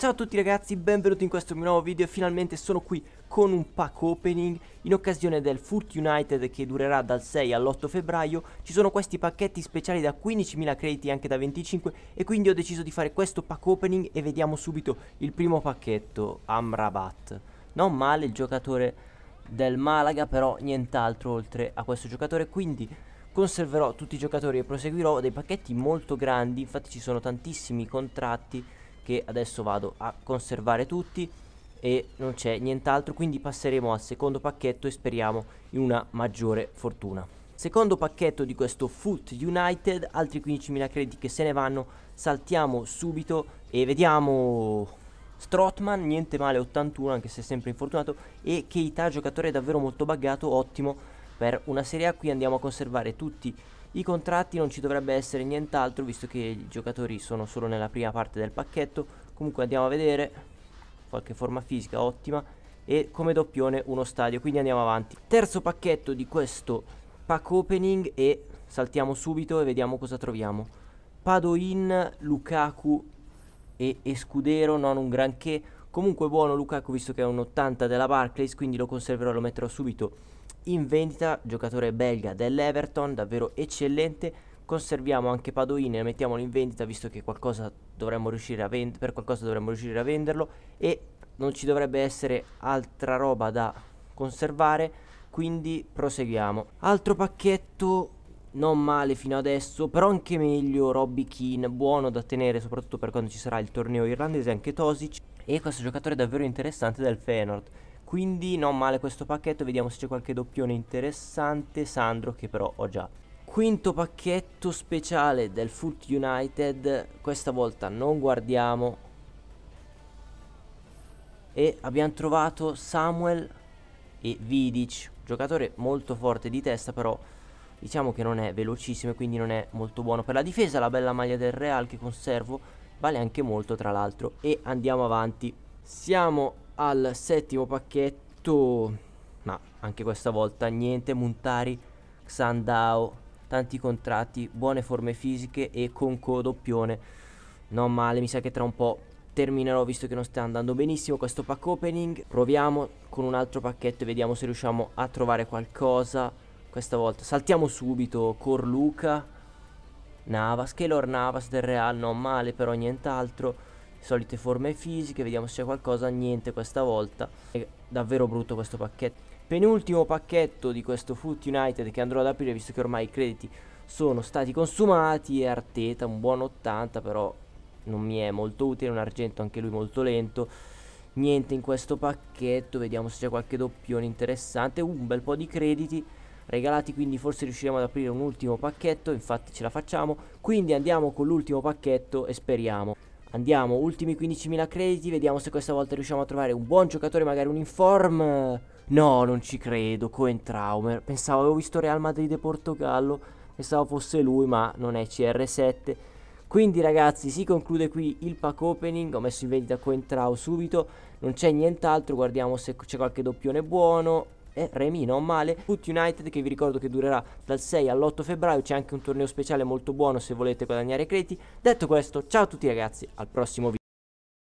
Ciao a tutti ragazzi, benvenuti in questo mio nuovo video finalmente sono qui con un pack opening in occasione del Foot United che durerà dal 6 all'8 febbraio ci sono questi pacchetti speciali da 15.000 crediti anche da 25 e quindi ho deciso di fare questo pack opening e vediamo subito il primo pacchetto Amrabat non male il giocatore del Malaga però nient'altro oltre a questo giocatore quindi conserverò tutti i giocatori e proseguirò dei pacchetti molto grandi infatti ci sono tantissimi contratti che adesso vado a conservare tutti e non c'è nient'altro quindi passeremo al secondo pacchetto e speriamo in una maggiore fortuna secondo pacchetto di questo Foot United altri 15.000 crediti che se ne vanno saltiamo subito e vediamo Strotman, niente male 81 anche se sempre infortunato e Keita giocatore davvero molto buggato ottimo per una Serie A qui andiamo a conservare tutti i contratti non ci dovrebbe essere nient'altro visto che i giocatori sono solo nella prima parte del pacchetto. Comunque andiamo a vedere, qualche forma fisica ottima e come doppione uno stadio, quindi andiamo avanti. Terzo pacchetto di questo pack opening e saltiamo subito e vediamo cosa troviamo. Padoin, Lukaku e Escudero, non un granché. Comunque buono Lukaku visto che è un 80 della Barclays, quindi lo conserverò, e lo metterò subito in vendita. Giocatore belga dell'Everton, davvero eccellente. Conserviamo anche Padoin e mettiamolo in vendita visto che qualcosa per qualcosa dovremmo riuscire a venderlo e non ci dovrebbe essere altra roba da conservare. Quindi proseguiamo. Altro pacchetto non male fino adesso, però anche meglio Robby Keane, buono da tenere soprattutto per quando ci sarà il torneo irlandese, anche Tosic. E questo giocatore è davvero interessante del Feyenoord. Quindi non male questo pacchetto, vediamo se c'è qualche doppione interessante. Sandro che però ho già. Quinto pacchetto speciale del Foot United, questa volta non guardiamo. E abbiamo trovato Samuel e Vidic, giocatore molto forte di testa però diciamo che non è velocissimo e quindi non è molto buono per la difesa. La bella maglia del Real che conservo vale anche molto tra l'altro e andiamo avanti siamo al settimo pacchetto ma anche questa volta niente Muntari Xandao tanti contratti buone forme fisiche e Conco doppione non male mi sa che tra un po' terminerò visto che non sta andando benissimo questo pack opening proviamo con un altro pacchetto e vediamo se riusciamo a trovare qualcosa questa volta saltiamo subito Corluca Navas, Keylor Navas del Real, non male però nient'altro. Solite forme fisiche, vediamo se c'è qualcosa, niente questa volta. È davvero brutto questo pacchetto. Penultimo pacchetto di questo Foot United che andrò ad aprire visto che ormai i crediti sono stati consumati e Arteta un buon 80 però non mi è molto utile, un argento anche lui molto lento. Niente in questo pacchetto, vediamo se c'è qualche doppione interessante, un bel po' di crediti regalati quindi forse riusciremo ad aprire un ultimo pacchetto infatti ce la facciamo quindi andiamo con l'ultimo pacchetto e speriamo andiamo ultimi 15.000 crediti vediamo se questa volta riusciamo a trovare un buon giocatore magari un inform no non ci credo Coentraumer pensavo avevo visto Real Madrid e Portogallo pensavo fosse lui ma non è CR7 quindi ragazzi si conclude qui il pack opening, ho messo in vendita Coentrao subito, non c'è nient'altro, guardiamo se c'è qualche doppione buono, e eh, Remi, non male. Put United che vi ricordo che durerà dal 6 all'8 febbraio, c'è anche un torneo speciale molto buono se volete guadagnare crediti. Detto questo, ciao a tutti ragazzi, al prossimo video.